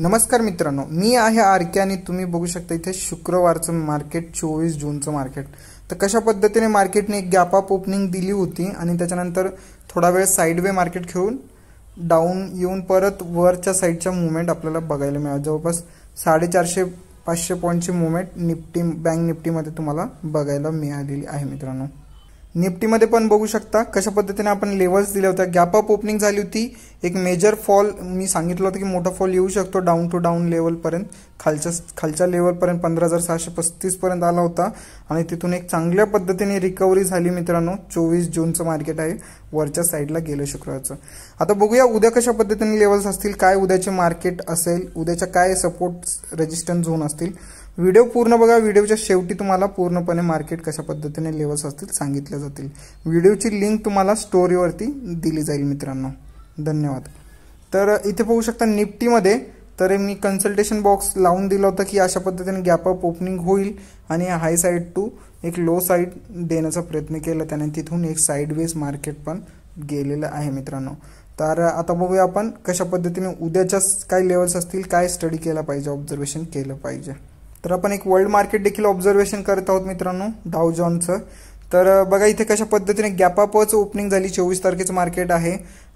नमस्कार मित्रांनो मी आहे आरके आणि तुम्ही बघू शकता इथे शुक्रवारचं मार्केट चोवीस जूनचं मार्केट तर कशा पद्धतीने मार्केटने एक गॅपअप ओपनिंग दिली होती आणि त्याच्यानंतर थोडा वेळ वे मार्केट खेळून डाऊन येऊन परत वरच्या साईडच्या मुवमेंट आपल्याला बघायला मिळालं जवळपास साडेचारशे पाचशे पॉईंटची मुवमेंट निफ्टी बँक निफ्टीमध्ये तुम्हाला बघायला मिळालेली आहे मित्रांनो निफ्टीमध्ये पण बघू शकता कशा पद्धतीने आपण लेवल्स दिल्या होत्या गॅप अप ओपनिंग झाली होती एक मेजर फॉल मी सांगितलं होतं की मोठा फॉल येऊ शकतो डाऊन टू डाऊन लेवलपर्यंत खालच्या खालच्या लेवलपर्यंत पंधरा हजार सहाशे पस्तीसपर्यंत आला होता आणि तिथून एक चांगल्या पद्धतीने रिकव्हरी झाली मित्रांनो चोवीस जूनचं मार्केट आहे वरच्या साईडला गेलं शुक्रवारचं आता बघूया उद्या कशा पद्धतीने लेवल्स असतील काय उद्याचे मार्केट असेल उद्याच्या काय सपोर्ट रेजिस्टन्स झोन असतील व्हिडिओ पूर्ण बघा व्हिडिओच्या शेवटी तुम्हाला पूर्णपणे मार्केट कशा पद्धतीने लेवल्स असतील सांगितल्या जातील व्हिडिओची लिंक तुम्हाला स्टोरीवरती दिली जाईल मित्रांनो धन्यवाद तर इथे पाहू शकता निफ्टीमध्ये तर मी कन्सल्टेशन बॉक्स लावून दिलं होता की अशा पद्धतीने गॅपअप ओपनिंग होईल आणि हाय साईड टू एक लो साईड देण्याचा प्रयत्न केला त्याने तिथून एक साईडवेज मार्केट पण गेलेलं आहे मित्रांनो तर आता बघूया आपण कशा पद्धतीने उद्याच्या काय लेवल्स असतील काय स्टडी केला पाहिजे ऑब्झर्वेशन केलं पाहिजे तर आपण एक वर्ल्ड मार्केट देखील ऑब्झर्वेशन करत आहोत मित्रांनो डाव जॉनचं तर बघा इथे कशा पद्धतीने गॅपअपच ओपनिंग झाली चोवीस तारखेचं मार्केट आहे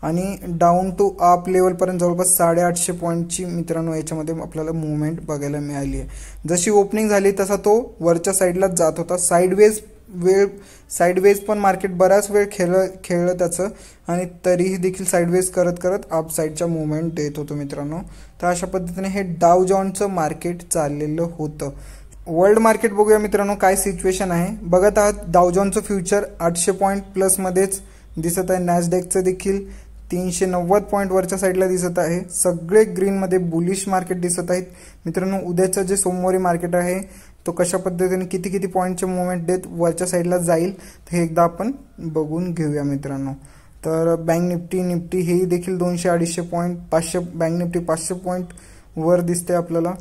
आणि डाऊन टू अप लेवलपर्यंत जवळपास साडेआठशे पॉईंटची मित्रांनो याच्यामध्ये आपल्याला मुवमेंट बघायला मिळाली आहे जशी ओपनिंग झाली तसा तो वरच्या साईडलाच जात होता साईडवेज वेळ साईडवेज पण मार्केट बराच वेळ खेळ खेळलं त्याचं आणि तरीही देखील साईडवेज करत करत आप साईडच्या मुवमेंट देत होतो मित्रांनो तर अशा पद्धतीने हे डाव जॉनचं मार्केट चाललेलं होतं वर्ल्ड मार्केट बघूया मित्रांनो काय सिच्युएशन आहे बघत आहात दावजॉनचं फ्युचर आठशे पॉईंट प्लसमध्येच दिसत आहे नॅसडेकचं देखील तीनशे नव्वद पॉईंट वरच्या साईडला दिसत आहे सगळे ग्रीनमध्ये बुलिश मार्केट दिसत आहेत मित्रांनो उद्याचं जे सोमवारी मार्केट आहे तो कशा पद्धतीने किती किती पॉईंटचे मुवमेंट देत वरच्या साईडला जाईल हे एकदा आपण बघून घेऊया मित्रांनो तर बँक निफ्टी निफ्टी हेही देखील दोनशे अडीचशे पॉईंट पाचशे बँक निफ्टी पाचशे पॉईंट वर दिसते आपल्याला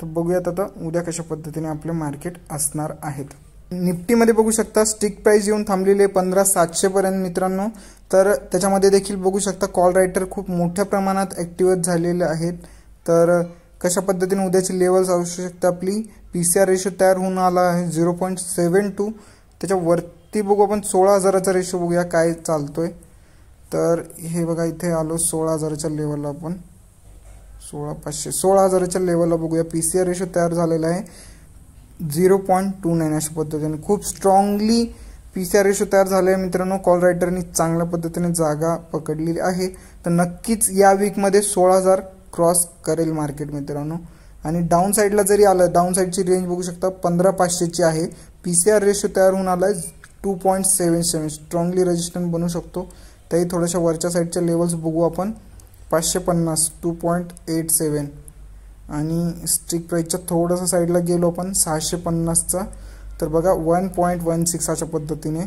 तर बघूयात आता उद्या कशा पद्धतीने आपले मार्केट असणार आहेत निफ्टीमध्ये बघू शकता स्टिक प्राईस येऊन थांबलेले पंधरा सातशेपर्यंत मित्रांनो तर त्याच्यामध्ये देखील बघू शकता कॉल रायटर खूप मोठ्या प्रमाणात ॲक्टिवेट झालेले आहेत तर कशा पद्धतीने उद्याची लेवल्स असू शकते आपली पी सी आर रेशो तयार होऊन आला आहे झिरो पॉईंट सेवन टू त्याच्यावरती बघू आपण सोळा हजाराचा रेशो बघूया काय चालतोय तर हे बघा इथे आलो सोळा हजाराच्या लेवलला आपण सोळा पाचशे सोळा हजाराच्या लेवलला बघूया पी सी आर रेशो तयार झालेला आहे झिरो पॉईंट टू नाईन अशा पद्धतीने खूप strongly P C R ratio तयार झाले आहे मित्रांनो कॉल रायटरनी चांगल्या पद्धतीने जागा पकडलेली आहे तर नक्कीच या वीकमध्ये सोळा हजार क्रॉस करेल मार्केट मित्रांनो आणि डाऊन साईडला जरी आलं डाऊन साईडची रेंज बघू शकता पंधरा पाचशेची आहे पी सी आर रेशो तयार होऊन आला आहे two point seven seven strongly resistance बनू शकतो तरी थोड्याशा वरच्या साईडच्या लेवल्स बघू आपण पाचशे पन्नास टू पॉईंट एट सेवन आणि स्ट्रिक प्राईजच्या थोडंसं साईडला गेलो आपण सहाशे पन्नासचा तर बघा वन पॉईंट वन सिक्स अशा पद्धतीने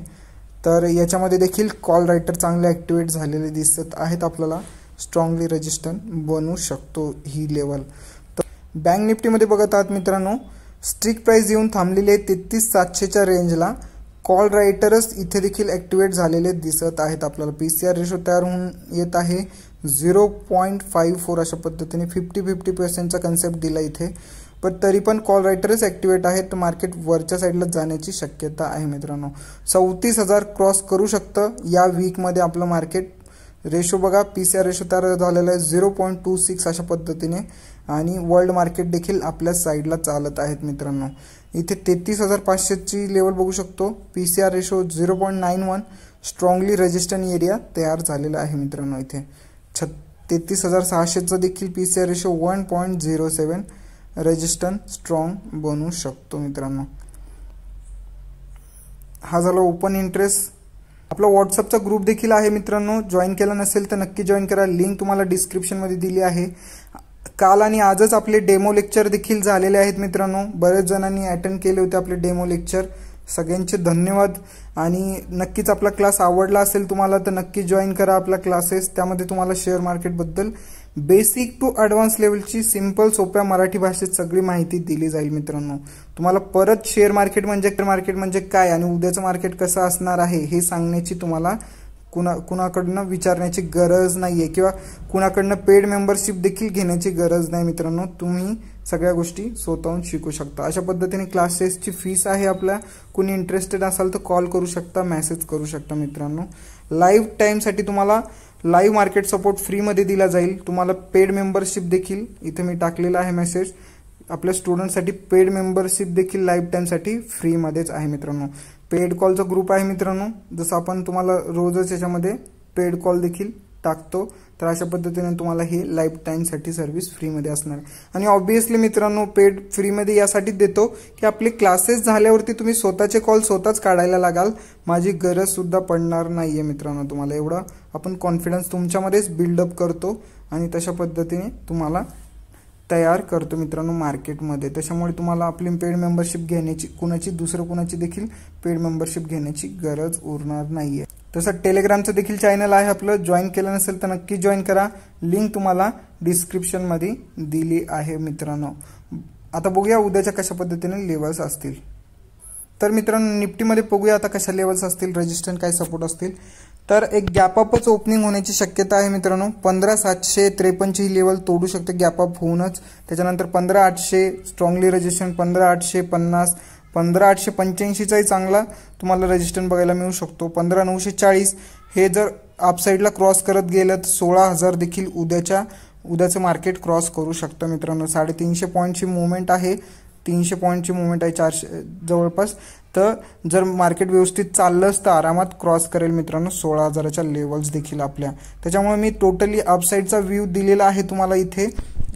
तर याच्यामध्ये देखील कॉल रायटर चांगले ॲक्टिवेट झालेले दिसत आहेत आपल्याला स्ट्रॉंगली रजिस्टंट बनू शकतो ही लेवल तर बँक निफ्टीमध्ये बघत आहात मित्रांनो स्ट्रिक प्राइस येऊन थांबलेली आहे तेहतीस सातशेच्या रेंजला कॉल रायटरच इथे देखील ॲक्टिवेट झालेले दिसत आहेत आपल्याला पी सी आर रेशो तयार होऊन येत आहे झिरो पॉईंट फाईव्ह फोर अशा पद्धतीने फिफ्टी फिफ्टी पर्सेंटचा कन्सेप्ट दिला इथे पण तरी पण कॉल रायटरच ॲक्टिवेट आहे तर मार्केट वरच्या साईडला जाण्याची शक्यता आहे मित्रांनो चौतीस हजार क्रॉस करू शकतं या वीकमध्ये आपलं मार्केट रेशो बघा पी सी आर रेशो तयार झालेला आहे झिरो पॉईंट टू सिक्स अशा पद्धतीने आणि वर्ल्ड मार्केट देखील आपल्या साईडला चालत आहेत मित्रांनो इथे तेहतीस हजार पाचशेची लेवल बघू शकतो P C R ratio zero point nine one strongly resistant area तयार झालेला आहे मित्रांनो इथे छ तेहतीस हजार सहाशेचं देखील P C R ratio one point zero seven resistance strong बनू शकतो मित्रांनो हा झाला ओपन इंटरेस्ट आपला व्हॉट्सअपचा ग्रुप देखील आहे मित्रांनो जॉईन केला नसेल तर नक्की जॉईन करा लिंक तुम्हाला डिस्क्रिप्शनमध्ये दिली आहे काल आणि आजच आपले डेमो लेक्चर देखील झालेले आहेत मित्रांनो बरेच जणांनी अटेंड केले होते आपले डेमो लेक्चर सगळ्यांचे धन्यवाद आणि नक्कीच आपला क्लास आवडला असेल तुम्हाला तर नक्की जॉईन करा आपला क्लासेस त्यामध्ये तुम्हाला शेअर मार्केटबद्दल बेसिक टू ॲडव्हान्स लेवलची सिंपल सोप्या मराठी भाषेत सगळी माहिती दिली जाईल मित्रांनो तुम्हाला परत शेअर मार्केट म्हणजे मार्केट म्हणजे काय आणि उद्याचं मार्केट कसं असणार आहे हे सांगण्याची तुम्हाला कुणा कुणाकडनं विचारण्याची गरज नाही आहे किंवा कुणाकडनं पेड मेंबरशिप देखील घेण्याची गरज नाही मित्रांनो तुम्ही सगळ्या गोष्टी स्वतःहून शिकू शकता अशा पद्धतीने क्लासेसची फीस आहे आपल्या कुणी इंटरेस्टेड असाल तर कॉल करू शकता मेसेज करू शकता मित्रांनो लाईव्ह टाईमसाठी तुम्हाला लाईव्ह मार्केट सपोर्ट फ्रीमध्ये दिला जाईल तुम्हाला पेड मेंबरशिप देखील इथे मी टाकलेला आहे मेसेज आपल्या स्टुडंटसाठी पेड मेंबरशिप देखील लाईव्ह टाईमसाठी फ्रीमध्येच आहे मित्रांनो पेड कॉलचा ग्रुप आहे मित्रांनो जसं आपण तुम्हाला रोजच याच्यामध्ये पेड कॉल देखील टाकतो तर अशा पद्धतीने तुम्हाला हे लाईफ टाईमसाठी सर्व्हिस फ्रीमध्ये असणार आणि ऑब्वियसली मित्रांनो पेड फ्रीमध्ये यासाठी देतो की आपले क्लासेस झाल्यावरती तुम्ही स्वतःचे कॉल स्वतःच काढायला लागाल माझी गरजसुद्धा पडणार नाही आहे मित्रांनो तुम्हाला एवढा आपण कॉन्फिडन्स तुमच्यामध्येच बिल्डअप करतो आणि तशा पद्धतीने तुम्हाला तयार करतो मित्रांनो मार्केटमध्ये त्याच्यामुळे तुम्हाला आपली पेड मेंबरशिप घेण्याची कुणाची दुसरं कुणाची देखील पेड मेंबरशिप घेण्याची गरज उरणार नाही आहे तसं टेलिग्रामचं देखील चॅनल आहे आपलं जॉईन केलं नसेल तर नक्की जॉईन करा लिंक तुम्हाला डिस्क्रिप्शनमध्ये दिली आहे मित्रांनो आता बघूया उद्याच्या कशा पद्धतीने लेवल्स असतील तर मित्रांनो निफ्टीमध्ये बघूया आता कशा लेवल्स असतील रजिस्टंट काय सपोर्ट असतील तर एक गॅपअपच ओपनिंग होण्याची शक्यता आहे मित्रांनो पंधरा सातशे त्रेपन्नची ही लेवल तोडू शकते गॅपअप होऊनच त्याच्यानंतर पंधरा आठशे स्ट्रॉंगली रजिस्ट्रेशन पंधरा आठशे पन्नास पंधरा आठशे पंच्याऐंशीचाही चांगला तुम्हाला रजिस्टर बघायला मिळू शकतो पंधरा नऊशे चाळीस हे जर अपसाईडला क्रॉस करत गेलं तर सोळा हजार देखील उद्याच्या उद्याचं मार्केट क्रॉस करू शकतं मित्रांनो साडेतीनशे पॉईंटची मुवमेंट आहे तीनशे पॉईंटची मुवमेंट आहे चारशे जवळपास तर जर मार्केट व्यवस्थित चाललंच तर आरामात क्रॉस करेल मित्रांनो सोळा हजाराच्या लेवल्स देखील आपल्या त्याच्यामुळे मी टोटली अपसाईडचा व्ह्यू दिलेला आहे तुम्हाला इथे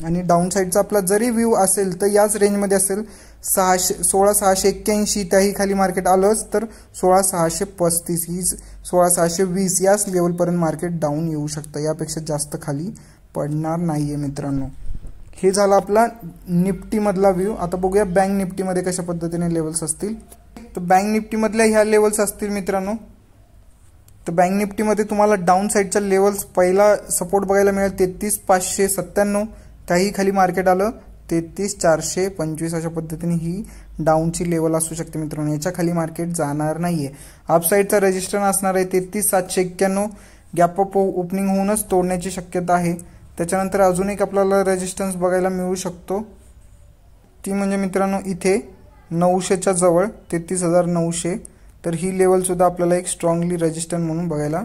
आणि डाऊन साईडचा आपला जरी व्ह्यू असेल तर याच रेंजमध्ये असेल सहाशे सोळा सहाशे एक्क्याऐंशी त्याही खाली मार्केट आलंच तर सोळा सहाशे पस्तीस ही सोळा सहाशे वीस याच लेवलपर्यंत मार्केट डाऊन येऊ शकतं यापेक्षा जास्त खाली पडणार नाही आहे मित्रांनो हे झालं आपला निफ्टीमधला व्ह्यू आता बघूया बँक निफ्टीमध्ये कशा पद्धतीने लेवल्स असतील तर बँक निफ्टीमधल्या ह्या लेवल्स असतील मित्रांनो तर बँक निफ्टीमध्ये तुम्हाला डाऊन साईडच्या लेवल्स पहिला सपोर्ट बघायला मिळेल तेहतीस पाचशे सत्त्याण्णव त्याही खाली मार्केट आलं तेहतीस चारशे पंचवीस अशा पद्धतीने ही डाऊनची लेवल असू शकते मित्रांनो याच्या खाली मार्केट जाणार नाहीये अपसाईडचा रजिस्टर असणार आहे तेहतीस सातशे एक्क्याण्णव गॅप अप ओपनिंग होऊनच तोडण्याची शक्यता आहे त्याच्यानंतर अजून एक आपल्याला रेजिस्टन्स बघायला मिळू शकतो ती म्हणजे मित्रांनो इथे नऊशेच्या जवळ तेहतीस हजार नऊशे तर ही लेवलसुद्धा आपल्याला एक स्ट्रॉंगली रजिस्टन म्हणून बघायला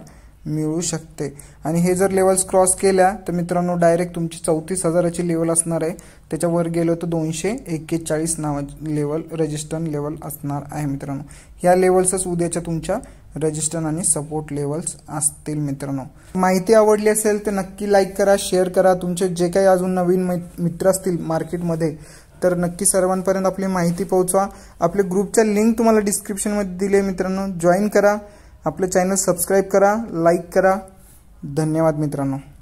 मिळू शकते आणि हे जर लेवल्स क्रॉस केल्या तर मित्रांनो डायरेक्ट तुमची चौतीस हजाराची लेवल असणार आहे त्याच्यावर गेलो तर दोनशे एक्केचाळीस नावा लेवल रजिस्टर्न लेवल असणार आहे मित्रांनो ह्या लेवल्सच उद्याच्या तुमच्या रजिस्टन आणि सपोर्ट लेवल्स असतील मित्रांनो माहिती आवडली असेल तर नक्की लाईक करा शेअर करा तुमचे जे काही अजून नवीन मित्र असतील मार्केटमध्ये तर नक्की सर्वांपर्यंत आपली माहिती पोहोचवा आपले ग्रुपच्या लिंक तुम्हाला डिस्क्रिप्शनमध्ये दिले मित्रांनो जॉईन करा आपले चॅनल सबस्क्राईब करा लाईक करा धन्यवाद मित्रांनो